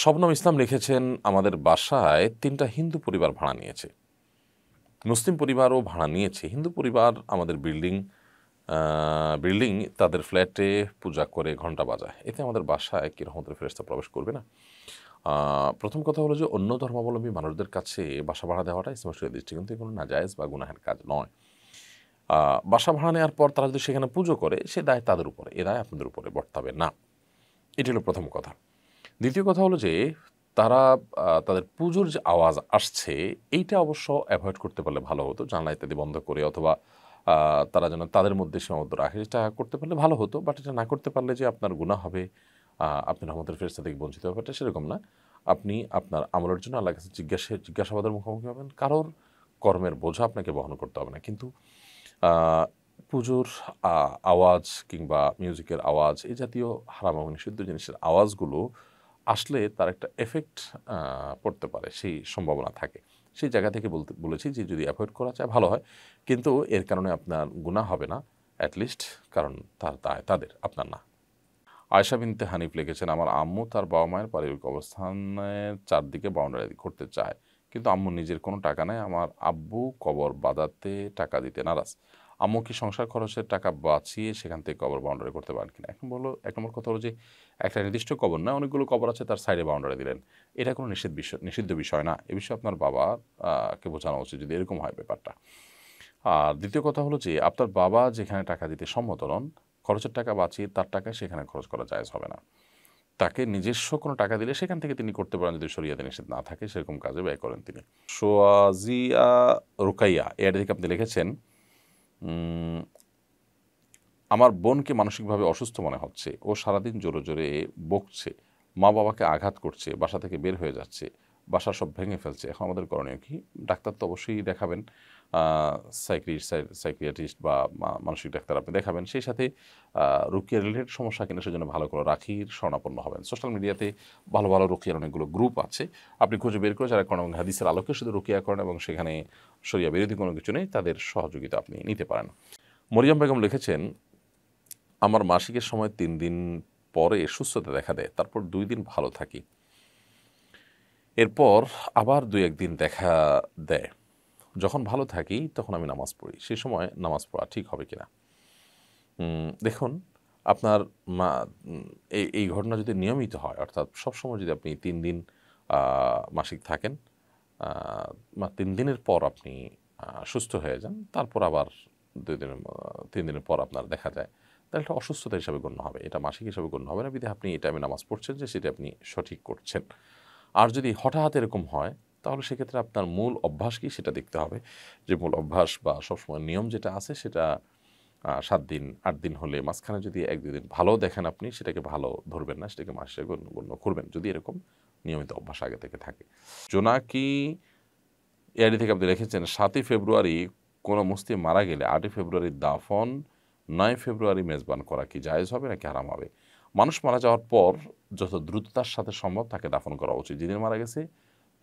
শবনম ইসলাম লিখেছেন আমাদের বাসায় তিনটা হিন্দু পরিবার ভাড়া নিয়েছে মুসলিম পরিবারও ভাড়া নিয়েছে হিন্দু পরিবার আমাদের বিল্ডিং বিল্ডিং তাদের ফ্ল্যাটে পূজা করে ঘন্টা বাজায় এতে আমাদের বাসায় কি রহমতের ফেরস্তা প্রবেশ করবে না প্রথম কথা হলো যে অন্য ধর্মাবলম্বী মানুষদের কাছে বাসা ভাড়া দেওয়াটা ইসলামের দৃষ্টিকোণ থেকে কোনো নাজায়জ বা গুনাহের কাজ নয় বাসা ভাড়া নেওয়ার পর তারা যদি সেখানে পুজো করে সে দায় তাদের উপরে এ দায় আপনাদের উপরে বর্তাবে না এটি হলো প্রথম কথা দ্বিতীয় কথা হলো যে তারা তাদের পুজোর যে আওয়াজ আসছে এইটা অবশ্য অ্যাভয়েড করতে পারলে ভালো হতো জানলা ইত্যাদি বন্ধ করে অথবা তারা যেন তাদের মধ্যে সীমাবদ্ধ রাখে এটা করতে পারলে ভালো হতো বাট এটা না করতে পারলে যে আপনার গুণা হবে আপনি রহমতের ফেরস্তা থেকে বঞ্চিত হবে এটা সেরকম না আপনি আপনার আমলের জন্য আল্লাহ কাছে জিজ্ঞাসা জিজ্ঞাসাবাদের মুখোমুখি হবেন কারোর কর্মের বোঝা আপনাকে বহন করতে হবে না কিন্তু পুজোর আওয়াজ কিংবা মিউজিকের আওয়াজ এই জাতীয় হারাম এবং নিষিদ্ধ জিনিসের আওয়াজগুলো আসলে তার একটা এফেক্ট পড়তে পারে সেই সম্ভাবনা থাকে সেই জায়গা থেকে বলতে বলেছি যে যদি অ্যাভয়েড করা যায় ভালো হয় কিন্তু এর কারণে আপনার গুণা হবে না অ্যাটলিস্ট কারণ তার দায় তাদের আপনার না আয়সা বিনতে হানিফ লিখেছেন আমার আম্মু তার বাবা মায়ের পারিবারিক অবস্থানের চারদিকে বাউন্ডারি করতে চায় কিন্তু আম্মু নিজের কোনো টাকা নেয় আমার আব্বু কবর বাদাতে টাকা দিতে নারাজ আম্মু কি সংসার খরচের টাকা বাঁচিয়ে সেখান থেকে কবর বাউন্ডারি করতে পারেন কিনা এখন বলো এক নম্বর কথা হলো যে একটা নির্দিষ্ট কবর না অনেকগুলো কবর আছে তার সাইডে বাউন্ডারি দিলেন এটা কোনো নিষেধ বিষয় নিষিদ্ধ বিষয় না এ বিষয়ে আপনার বাবা কে বোঝানো উচিত যদি এরকম হয় ব্যাপারটা আর দ্বিতীয় কথা হলো যে আপনার বাবা যেখানে টাকা দিতে সম্মত নন খরচের টাকা বাঁচিয়ে তার টাকায় সেখানে খরচ করা যায় হবে না তাকে নিজস্ব কোনো টাকা দিলে সেখান থেকে তিনি করতে পারেন যদি সরিয়াতে নিষেধ না থাকে সেরকম কাজে ব্যয় করেন তিনি সোয়াজিয়া রুকাইয়া এটা দিকে আপনি লিখেছেন আমার বোনকে মানসিকভাবে অসুস্থ মনে হচ্ছে ও সারাদিন জোরে জোরে বকছে মা বাবাকে আঘাত করছে বাসা থেকে বের হয়ে যাচ্ছে বাসা সব ভেঙে ফেলছে এখন আমাদের করণীয় কি ডাক্তার তো অবশ্যই দেখাবেন সাইক্রিস্ট সাইক্রিয়াটিস্ট বা মানসিক ডাক্তার আপনি দেখাবেন সেই সাথে রুকিয়া রিলেটেড সমস্যা কিনা সেজন্য ভালো করে রাখির স্বর্ণাপন্ন হবেন সোশ্যাল মিডিয়াতে ভালো ভালো রুকিয়ার অনেকগুলো গ্রুপ আছে আপনি খুঁজে বের করে যারা করেন এবং হাদিসের আলোকে শুধু রুকিয়া করেন এবং সেখানে সরিয়া বিরোধী কোনো কিছু নেই তাদের সহযোগিতা আপনি নিতে পারেন মরিয়াম বেগম লিখেছেন আমার মাসিকের সময় তিন দিন পরে সুস্থতা দেখা দেয় তারপর দুই দিন ভালো থাকি এরপর আবার দুই একদিন দেখা দেয় যখন ভালো থাকি তখন আমি নামাজ পড়ি সে সময় নামাজ পড়া ঠিক হবে কিনা দেখুন আপনার মা এই এই ঘটনা যদি নিয়মিত হয় অর্থাৎ সবসময় যদি আপনি তিন দিন মাসিক থাকেন তিন দিনের পর আপনি সুস্থ হয়ে যান তারপর আবার দুই দিনের তিন দিনের পর আপনার দেখা যায় তাহলে একটা অসুস্থতা হিসাবে গণ্য হবে এটা মাসিক হিসাবে গণ্য হবে না বিধে আপনি এটা আমি নামাজ পড়ছেন যে সেটা আপনি সঠিক করছেন আর যদি হঠাৎ এরকম হয় তাহলে সেক্ষেত্রে আপনার মূল অভ্যাস কি সেটা দেখতে হবে যে মূল অভ্যাস বা সবসময় নিয়ম যেটা আছে সেটা সাত দিন আট দিন হলে মাঝখানে যদি এক দুদিন ভালো দেখেন আপনি সেটাকে ভালো ধরবেন না সেটাকে মাসে গণ্য করবেন যদি এরকম নিয়মিত অভ্যাস আগে থেকে থাকে জোনাকি এআইডি থেকে আপনি রেখেছেন সাতই ফেব্রুয়ারি কোনো মুস্তি মারা গেলে আটই ফেব্রুয়ারি দাফন নয় ফেব্রুয়ারি মেজবান করা কি জায়েজ হবে নাকি আরাম হবে মানুষ মারা যাওয়ার পর যত দ্রুততার সাথে সম্ভব তাকে দাফন করা উচিত যেদিন মারা গেছে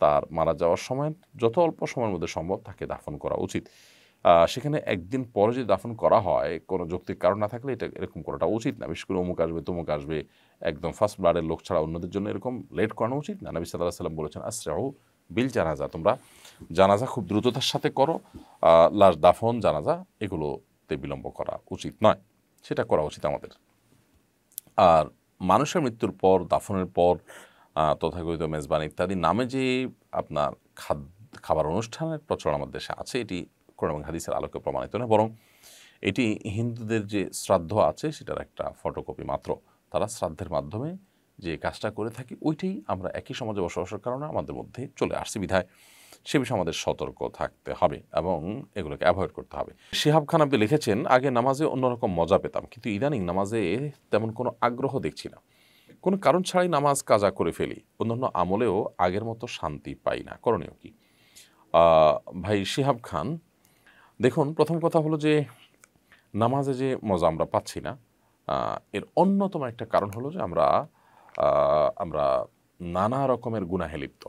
তার মারা যাওয়ার সময় যত অল্প সময়ের মধ্যে সম্ভব তাকে দাফন করা উচিত সেখানে একদিন পরে যদি দাফন করা হয় কোনো যৌক্তিক কারণ না থাকলে এটা এরকম করাটা উচিত না বিশেষ করে অমুক আসবে তমুক আসবে একদম ফার্স্ট ব্লাডের লোক ছাড়া অন্যদের জন্য এরকম লেট করানো উচিত না নবী সাল্লাহ সাল্লাম বলেছেন আশ্রাহু বিল জানাজা তোমরা জানাজা খুব দ্রুততার সাথে করো লাশ দাফন জানাজা এগুলোতে বিলম্ব করা উচিত নয় সেটা করা উচিত আমাদের আর মানুষের মৃত্যুর পর দাফনের পর তথাকথিত মেজবান ইত্যাদি নামে যে আপনার খাবার অনুষ্ঠানের প্রচলন আমাদের দেশে আছে এটি কোরআন হাদিসের আলোকে প্রমাণিত না বরং এটি হিন্দুদের যে শ্রাদ্ধ আছে সেটার একটা ফটোকপি মাত্র তারা শ্রাদ্ধের মাধ্যমে যে কাজটা করে থাকি ওইটাই আমরা একই সমাজে বসবাসের কারণে আমাদের মধ্যে চলে আসছে বিধায় সে বিষয়ে আমাদের সতর্ক থাকতে হবে এবং এগুলোকে অ্যাভয়েড করতে হবে শেহাব খান আপনি লিখেছেন আগে নামাজে অন্যরকম মজা পেতাম কিন্তু ইদানিং নামাজে তেমন কোনো আগ্রহ দেখছি না কোনো কারণ ছাড়াই নামাজ কাজা করে ফেলি অন্যান্য আমলেও আগের মতো শান্তি পাই না করণীয় কি ভাই শিহাব খান দেখুন প্রথম কথা হলো যে নামাজে যে মজা আমরা পাচ্ছি না এর অন্যতম একটা কারণ হলো যে আমরা আমরা নানা রকমের গুণাহে লিপ্ত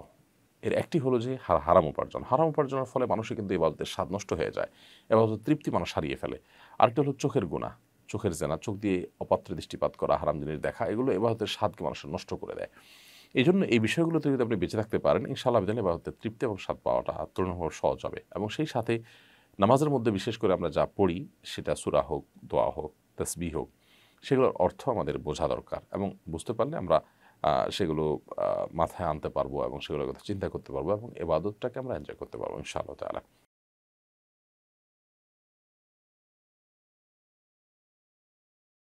এর একটি হলো যে হারাম উপার্জন হারাম উপার্জনের ফলে মানুষের কিন্তু এবাদতের স্বাদ নষ্ট হয়ে যায় এবাদতের তৃপ্তি মানুষ হারিয়ে ফেলে আরেকটি হলো চোখের গুণা চোখের জেনা চোখ দিয়ে অপাত্রে দৃষ্টিপাত করা হারাম জিনিস দেখা এগুলো এবাহতের স্বাদকে মানুষের নষ্ট করে দেয় এই জন্য এই বিষয়গুলোতে যদি আপনি বেঁচে থাকতে পারেন ইনশাআল্লাহ বিধান এবাহতের তৃপ্তি এবং স্বাদ পাওয়াটা তুলনামূলক সহজ হবে এবং সেই সাথে নামাজের মধ্যে বিশেষ করে আমরা যা পড়ি সেটা সুরা হোক দোয়া হোক তসবি হোক সেগুলোর অর্থ আমাদের বোঝা দরকার এবং বুঝতে পারলে আমরা সেগুলো মাথায় আনতে পারবো এবং সেগুলোর কথা চিন্তা করতে পারবো এবং এবাদতটাকে আমরা এনজয় করতে পারবো ইনশাআল্লাহ তালা